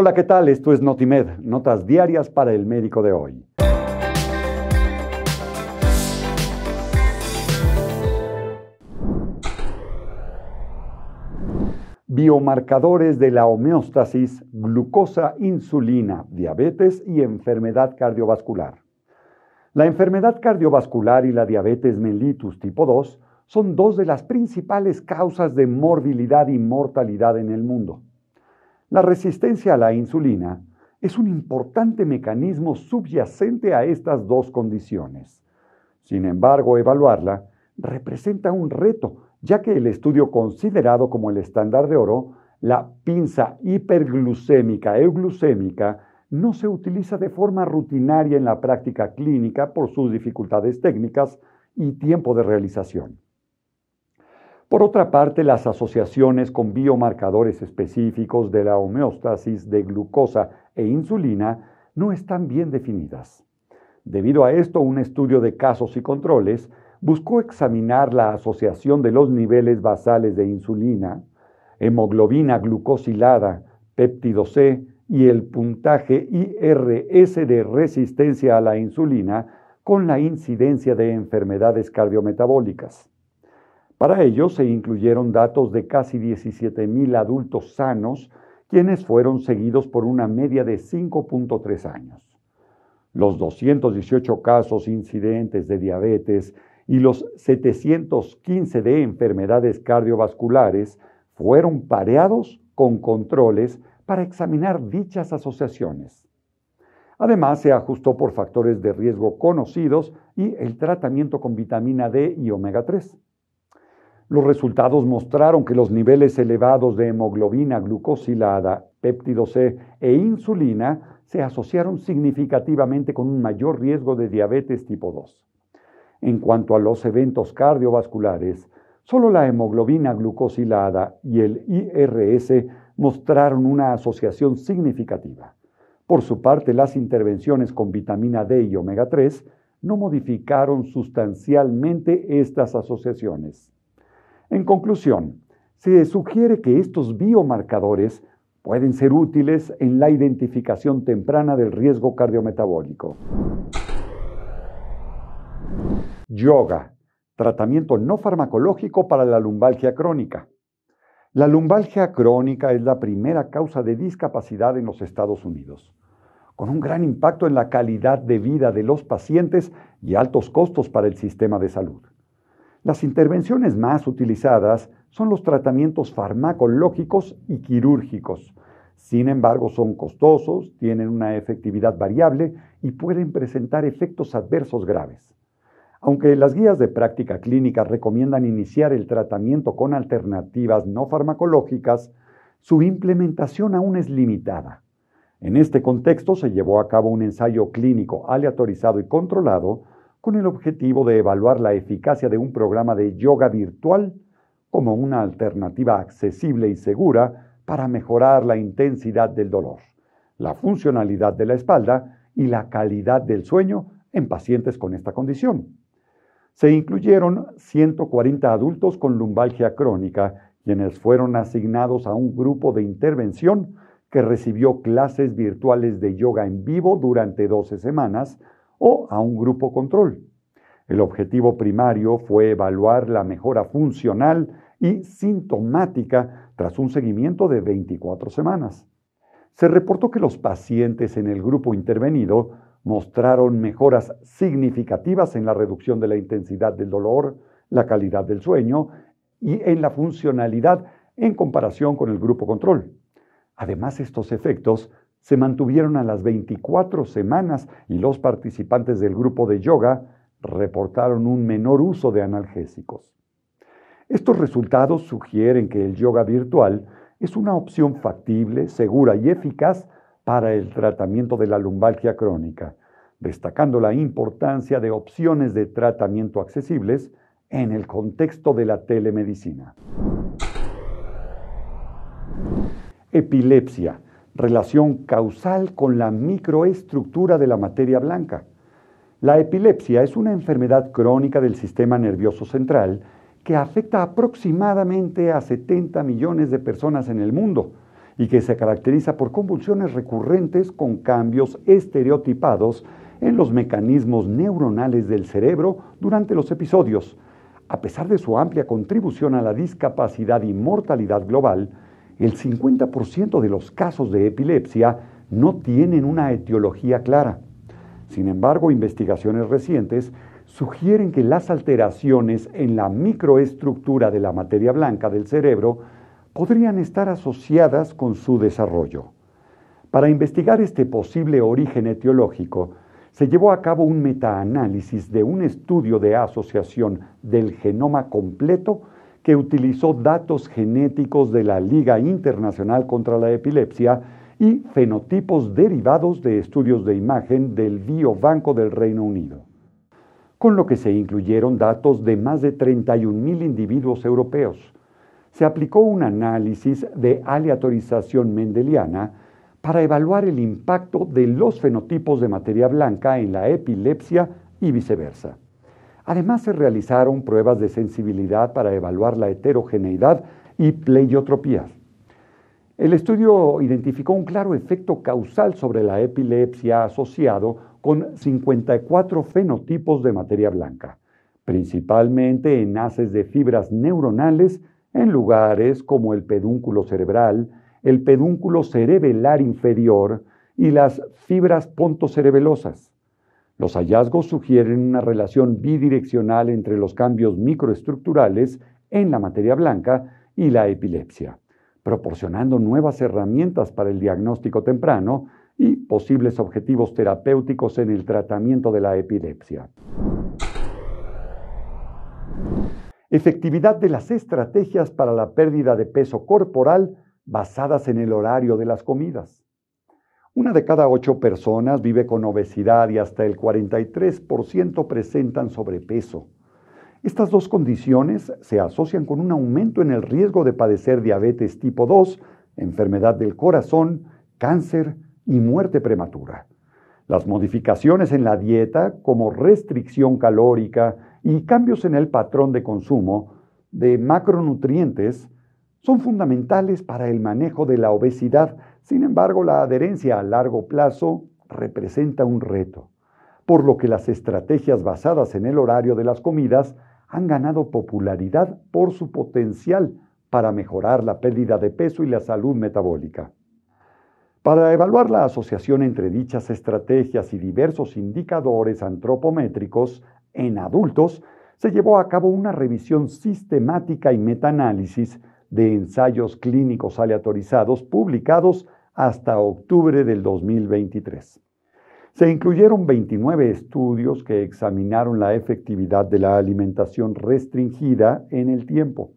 Hola, ¿qué tal? Esto es Notimed, notas diarias para el médico de hoy. Biomarcadores de la homeostasis, glucosa, insulina, diabetes y enfermedad cardiovascular. La enfermedad cardiovascular y la diabetes mellitus tipo 2 son dos de las principales causas de morbilidad y mortalidad en el mundo. La resistencia a la insulina es un importante mecanismo subyacente a estas dos condiciones. Sin embargo, evaluarla representa un reto, ya que el estudio considerado como el estándar de oro, la pinza hiperglucémica euglucémica, no se utiliza de forma rutinaria en la práctica clínica por sus dificultades técnicas y tiempo de realización. Por otra parte, las asociaciones con biomarcadores específicos de la homeostasis de glucosa e insulina no están bien definidas. Debido a esto, un estudio de casos y controles buscó examinar la asociación de los niveles basales de insulina, hemoglobina glucosilada, péptido C y el puntaje IRS de resistencia a la insulina con la incidencia de enfermedades cardiometabólicas. Para ello se incluyeron datos de casi 17.000 adultos sanos, quienes fueron seguidos por una media de 5.3 años. Los 218 casos incidentes de diabetes y los 715 de enfermedades cardiovasculares fueron pareados con controles para examinar dichas asociaciones. Además, se ajustó por factores de riesgo conocidos y el tratamiento con vitamina D y omega 3. Los resultados mostraron que los niveles elevados de hemoglobina glucosilada, péptido C e insulina se asociaron significativamente con un mayor riesgo de diabetes tipo 2. En cuanto a los eventos cardiovasculares, solo la hemoglobina glucosilada y el IRS mostraron una asociación significativa. Por su parte, las intervenciones con vitamina D y omega 3 no modificaron sustancialmente estas asociaciones. En conclusión, se sugiere que estos biomarcadores pueden ser útiles en la identificación temprana del riesgo cardiometabólico. Yoga, tratamiento no farmacológico para la lumbalgia crónica. La lumbalgia crónica es la primera causa de discapacidad en los Estados Unidos, con un gran impacto en la calidad de vida de los pacientes y altos costos para el sistema de salud. Las intervenciones más utilizadas son los tratamientos farmacológicos y quirúrgicos. Sin embargo, son costosos, tienen una efectividad variable y pueden presentar efectos adversos graves. Aunque las guías de práctica clínica recomiendan iniciar el tratamiento con alternativas no farmacológicas, su implementación aún es limitada. En este contexto se llevó a cabo un ensayo clínico aleatorizado y controlado con el objetivo de evaluar la eficacia de un programa de yoga virtual como una alternativa accesible y segura para mejorar la intensidad del dolor, la funcionalidad de la espalda y la calidad del sueño en pacientes con esta condición. Se incluyeron 140 adultos con lumbalgia crónica, quienes fueron asignados a un grupo de intervención que recibió clases virtuales de yoga en vivo durante 12 semanas, o a un grupo control. El objetivo primario fue evaluar la mejora funcional y sintomática tras un seguimiento de 24 semanas. Se reportó que los pacientes en el grupo intervenido mostraron mejoras significativas en la reducción de la intensidad del dolor, la calidad del sueño y en la funcionalidad en comparación con el grupo control. Además, estos efectos se mantuvieron a las 24 semanas y los participantes del grupo de yoga reportaron un menor uso de analgésicos. Estos resultados sugieren que el yoga virtual es una opción factible, segura y eficaz para el tratamiento de la lumbalgia crónica, destacando la importancia de opciones de tratamiento accesibles en el contexto de la telemedicina. Epilepsia relación causal con la microestructura de la materia blanca. La epilepsia es una enfermedad crónica del sistema nervioso central que afecta aproximadamente a 70 millones de personas en el mundo y que se caracteriza por convulsiones recurrentes con cambios estereotipados en los mecanismos neuronales del cerebro durante los episodios. A pesar de su amplia contribución a la discapacidad y mortalidad global, el 50% de los casos de epilepsia no tienen una etiología clara. Sin embargo, investigaciones recientes sugieren que las alteraciones en la microestructura de la materia blanca del cerebro podrían estar asociadas con su desarrollo. Para investigar este posible origen etiológico, se llevó a cabo un metaanálisis de un estudio de asociación del genoma completo que utilizó datos genéticos de la Liga Internacional contra la Epilepsia y fenotipos derivados de estudios de imagen del Biobanco del Reino Unido, con lo que se incluyeron datos de más de 31.000 individuos europeos. Se aplicó un análisis de aleatorización mendeliana para evaluar el impacto de los fenotipos de materia blanca en la epilepsia y viceversa. Además, se realizaron pruebas de sensibilidad para evaluar la heterogeneidad y pleiotropías. El estudio identificó un claro efecto causal sobre la epilepsia asociado con 54 fenotipos de materia blanca, principalmente en haces de fibras neuronales en lugares como el pedúnculo cerebral, el pedúnculo cerebelar inferior y las fibras pontocerebelosas. Los hallazgos sugieren una relación bidireccional entre los cambios microestructurales en la materia blanca y la epilepsia, proporcionando nuevas herramientas para el diagnóstico temprano y posibles objetivos terapéuticos en el tratamiento de la epilepsia. Efectividad de las estrategias para la pérdida de peso corporal basadas en el horario de las comidas. Una de cada ocho personas vive con obesidad y hasta el 43% presentan sobrepeso. Estas dos condiciones se asocian con un aumento en el riesgo de padecer diabetes tipo 2, enfermedad del corazón, cáncer y muerte prematura. Las modificaciones en la dieta, como restricción calórica y cambios en el patrón de consumo de macronutrientes, son fundamentales para el manejo de la obesidad sin embargo, la adherencia a largo plazo representa un reto, por lo que las estrategias basadas en el horario de las comidas han ganado popularidad por su potencial para mejorar la pérdida de peso y la salud metabólica. Para evaluar la asociación entre dichas estrategias y diversos indicadores antropométricos en adultos, se llevó a cabo una revisión sistemática y metaanálisis de ensayos clínicos aleatorizados publicados hasta octubre del 2023. Se incluyeron 29 estudios que examinaron la efectividad de la alimentación restringida en el tiempo,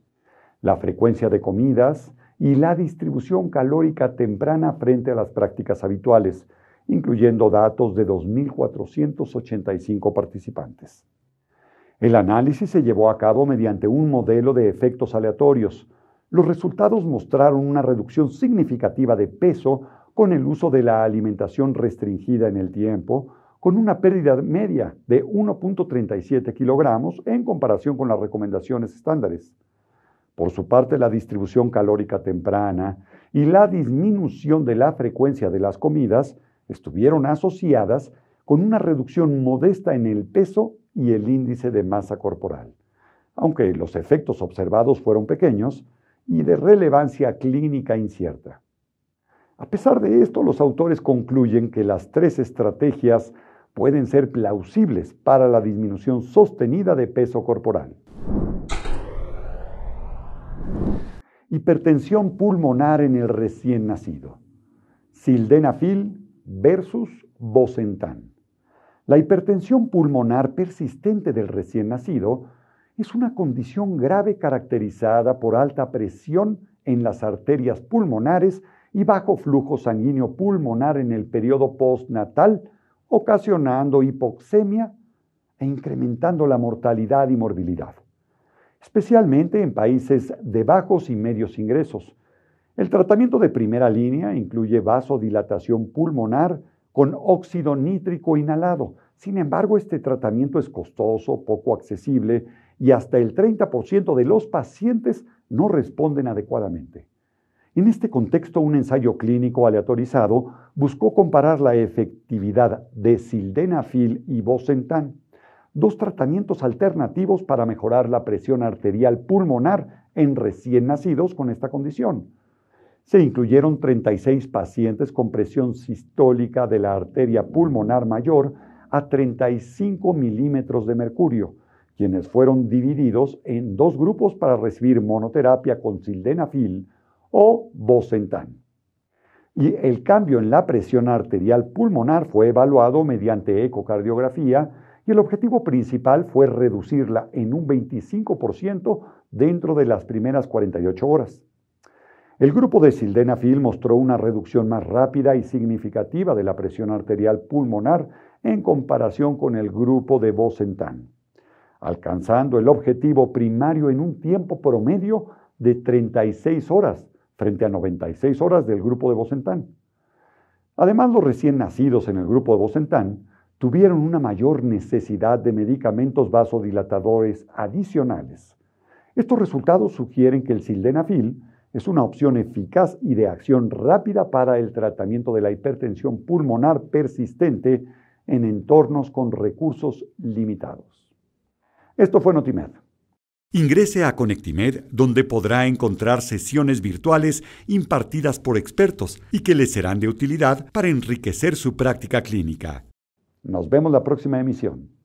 la frecuencia de comidas y la distribución calórica temprana frente a las prácticas habituales, incluyendo datos de 2.485 participantes. El análisis se llevó a cabo mediante un modelo de efectos aleatorios, los resultados mostraron una reducción significativa de peso con el uso de la alimentación restringida en el tiempo, con una pérdida media de 1.37 kilogramos en comparación con las recomendaciones estándares. Por su parte, la distribución calórica temprana y la disminución de la frecuencia de las comidas estuvieron asociadas con una reducción modesta en el peso y el índice de masa corporal. Aunque los efectos observados fueron pequeños, y de relevancia clínica incierta. A pesar de esto, los autores concluyen que las tres estrategias pueden ser plausibles para la disminución sostenida de peso corporal. Hipertensión pulmonar en el recién nacido. Sildenafil versus Bosentan. La hipertensión pulmonar persistente del recién nacido es una condición grave caracterizada por alta presión en las arterias pulmonares y bajo flujo sanguíneo pulmonar en el periodo postnatal, ocasionando hipoxemia e incrementando la mortalidad y morbilidad, especialmente en países de bajos y medios ingresos. El tratamiento de primera línea incluye vasodilatación pulmonar con óxido nítrico inhalado. Sin embargo, este tratamiento es costoso, poco accesible y hasta el 30% de los pacientes no responden adecuadamente. En este contexto, un ensayo clínico aleatorizado buscó comparar la efectividad de sildenafil y bosentan, dos tratamientos alternativos para mejorar la presión arterial pulmonar en recién nacidos con esta condición. Se incluyeron 36 pacientes con presión sistólica de la arteria pulmonar mayor a 35 milímetros de mercurio, fueron divididos en dos grupos para recibir monoterapia con sildenafil o bosentan. Y el cambio en la presión arterial pulmonar fue evaluado mediante ecocardiografía y el objetivo principal fue reducirla en un 25% dentro de las primeras 48 horas. El grupo de sildenafil mostró una reducción más rápida y significativa de la presión arterial pulmonar en comparación con el grupo de bosentan alcanzando el objetivo primario en un tiempo promedio de 36 horas, frente a 96 horas del grupo de Bocentán. Además, los recién nacidos en el grupo de Bocentán tuvieron una mayor necesidad de medicamentos vasodilatadores adicionales. Estos resultados sugieren que el sildenafil es una opción eficaz y de acción rápida para el tratamiento de la hipertensión pulmonar persistente en entornos con recursos limitados. Esto fue Notimed. Ingrese a Conectimed, donde podrá encontrar sesiones virtuales impartidas por expertos y que le serán de utilidad para enriquecer su práctica clínica. Nos vemos la próxima emisión.